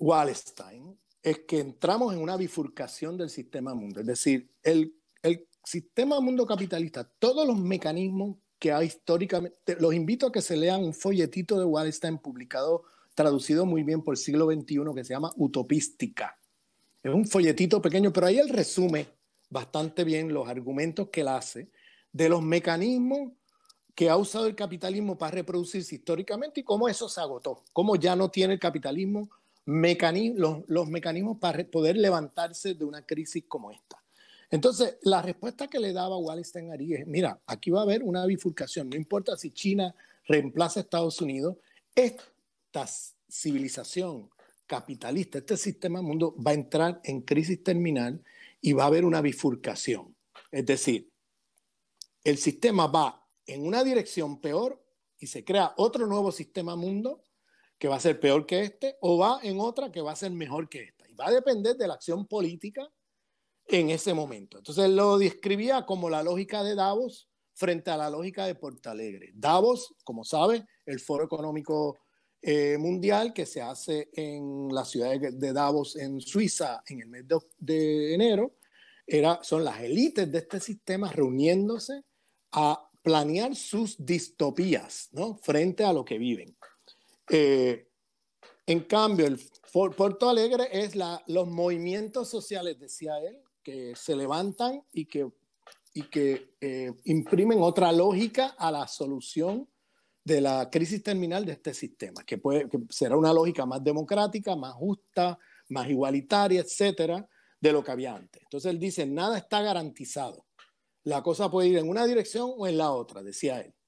Wallenstein es que entramos en una bifurcación del sistema mundo. Es decir, el, sistema mundo capitalista, todos los mecanismos que ha históricamente, los invito a que se lean un folletito de Wallenstein publicado, traducido muy bien por el siglo XXI, que se llama Utopística. Es un folletito pequeño, pero ahí él resume bastante bien los argumentos que él hace de los mecanismos que ha usado el capitalismo para reproducirse históricamente y cómo eso se agotó, cómo ya no tiene el capitalismo mecanismos, los, mecanismos para poder levantarse de una crisis como esta. Entonces, la respuesta que le daba Wallis Ari es, mira, aquí va a haber una bifurcación, no importa si China reemplaza a Estados Unidos, esta civilización capitalista, este sistema mundo va a entrar en crisis terminal y va a haber una bifurcación. Es decir, el sistema va en una dirección peor y se crea otro nuevo sistema mundo que va a ser peor que este o va en otra que va a ser mejor que esta. Y va a depender de la acción política en ese momento. Entonces lo describía como la lógica de Davos frente a la lógica de Portalegre. Davos, como sabe, el foro económico eh, mundial que se hace en la ciudad de Davos en Suiza en el mes de, de enero, era, son las élites de este sistema reuniéndose a planear sus distopías ¿no? frente a lo que viven. Eh, en cambio, el Puerto Alegre es los movimientos sociales, decía él, que se levantan y que, eh, imprimen otra lógica a la solución de la crisis terminal de este sistema, que, que será una lógica más democrática, más justa, más igualitaria, etcétera, de lo que había antes. Entonces él dice, nada está garantizado. La cosa puede ir en una dirección o en la otra, decía él.